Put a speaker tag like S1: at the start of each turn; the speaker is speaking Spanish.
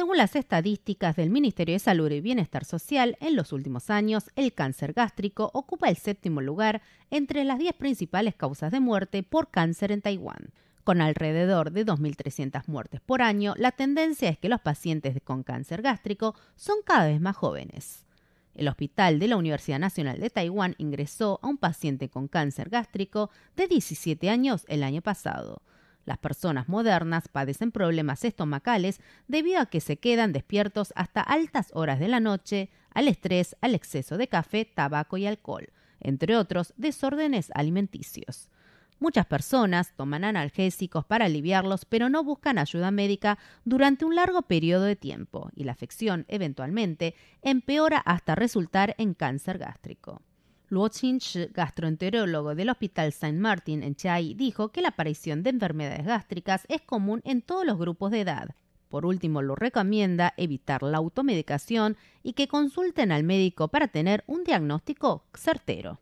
S1: Según las estadísticas del Ministerio de Salud y Bienestar Social, en los últimos años el cáncer gástrico ocupa el séptimo lugar entre las 10 principales causas de muerte por cáncer en Taiwán. Con alrededor de 2.300 muertes por año, la tendencia es que los pacientes con cáncer gástrico son cada vez más jóvenes. El hospital de la Universidad Nacional de Taiwán ingresó a un paciente con cáncer gástrico de 17 años el año pasado. Las personas modernas padecen problemas estomacales debido a que se quedan despiertos hasta altas horas de la noche, al estrés, al exceso de café, tabaco y alcohol, entre otros desórdenes alimenticios. Muchas personas toman analgésicos para aliviarlos, pero no buscan ayuda médica durante un largo periodo de tiempo, y la afección eventualmente empeora hasta resultar en cáncer gástrico. Luo gastroenterólogo del Hospital Saint Martin en Chai, dijo que la aparición de enfermedades gástricas es común en todos los grupos de edad. Por último, lo recomienda evitar la automedicación y que consulten al médico para tener un diagnóstico certero.